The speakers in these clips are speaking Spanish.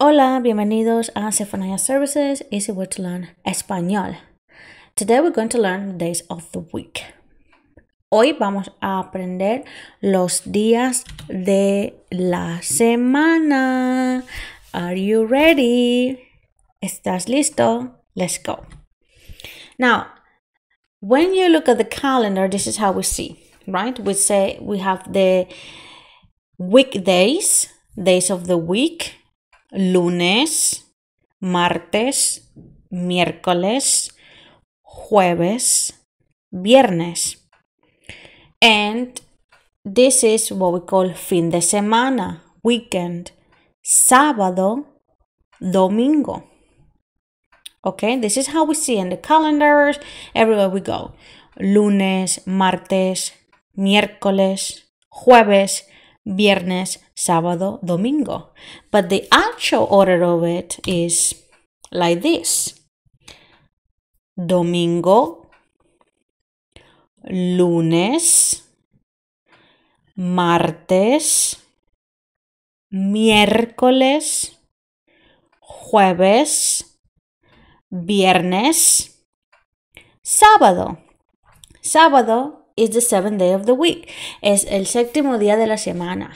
Hola, bienvenidos a Sephania Services, easy way to learn español. Today we're going to learn the days of the week. Hoy vamos a aprender los días de la semana. Are you ready? ¿Estás listo? Let's go. Now, when you look at the calendar, this is how we see, right? We say we have the weekdays, days of the week, lunes, martes, miércoles, jueves, viernes. And this is what we call fin de semana, weekend, sábado, domingo. Okay, this is how we see in the calendars everywhere we go. Lunes, martes, miércoles, jueves, viernes, sábado, domingo. But the actual order of it is like this. Domingo, lunes, martes, miércoles, jueves, viernes, sábado. Sábado is the seventh day of the week. Es el séptimo día de la semana.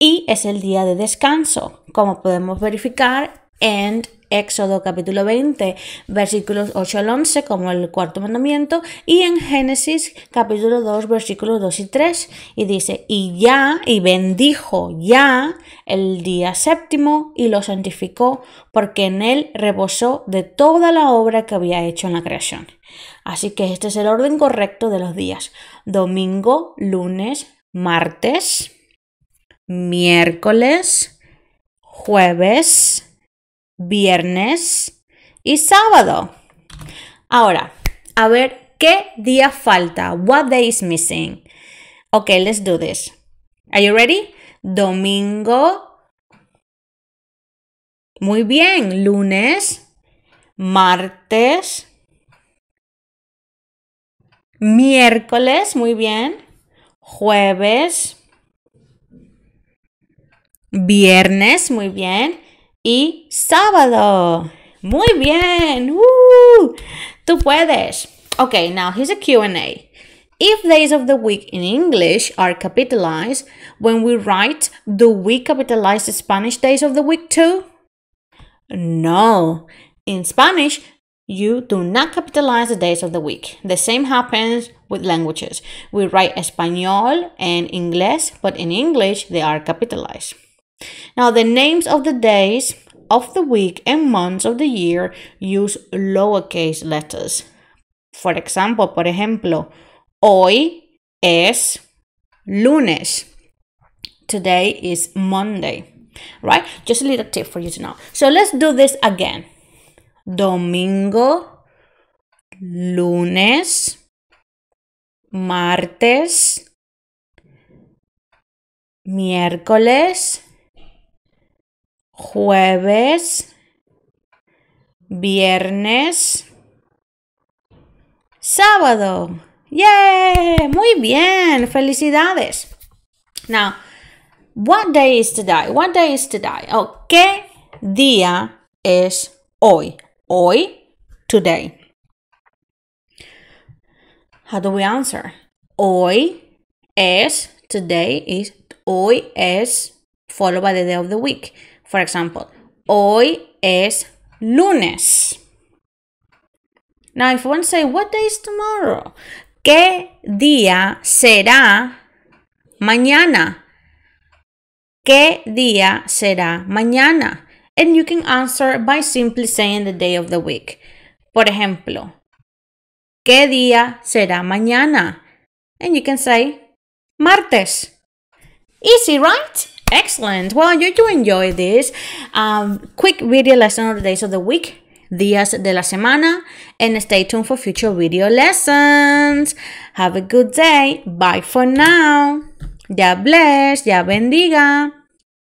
Y es el día de descanso, como podemos verificar en Éxodo capítulo 20, versículos 8 al 11, como el cuarto mandamiento, y en Génesis capítulo 2, versículos 2 y 3, y dice, y ya, y bendijo ya el día séptimo y lo santificó, porque en él reposó de toda la obra que había hecho en la creación. Así que este es el orden correcto de los días. Domingo, lunes, martes, miércoles, jueves, viernes y sábado. Ahora, a ver qué día falta. What day is missing? ok, let's do this. Are you ready? Domingo. Muy bien, lunes, martes, miércoles, muy bien, jueves, viernes, muy bien, y sábado. Muy bien. Woo! ¡Uh! Tú puedes. Okay, now here's a Q&A. If days of the week in English are capitalized, when we write, do we capitalize the Spanish days of the week too? No. In Spanish, you do not capitalize the days of the week. The same happens with languages. We write español and inglés, but in English, they are capitalized. Now, the names of the days of the week and months of the year use lowercase letters. For example, por ejemplo, hoy es lunes. Today is Monday, right? Just a little tip for you to know. So let's do this again. Domingo, lunes, martes, miércoles, jueves, viernes, sábado. ¡Yay! Muy bien, felicidades. Now, what day is today? What day is today? Oh, ¿qué día es hoy? Hoy, today. How do we answer? Hoy es, today is, hoy es, followed by the day of the week. For example, hoy es lunes. Now, if one say, what day is tomorrow? ¿Qué día será mañana? ¿Qué día será mañana? And you can answer by simply saying the day of the week. Por ejemplo, ¿qué día será mañana? And you can say, martes. Easy, right? Excellent. Well, I hope you enjoy this um, quick video lesson of the days of the week, días de la semana, and stay tuned for future video lessons. Have a good day. Bye for now. Ya bless. Ya bendiga.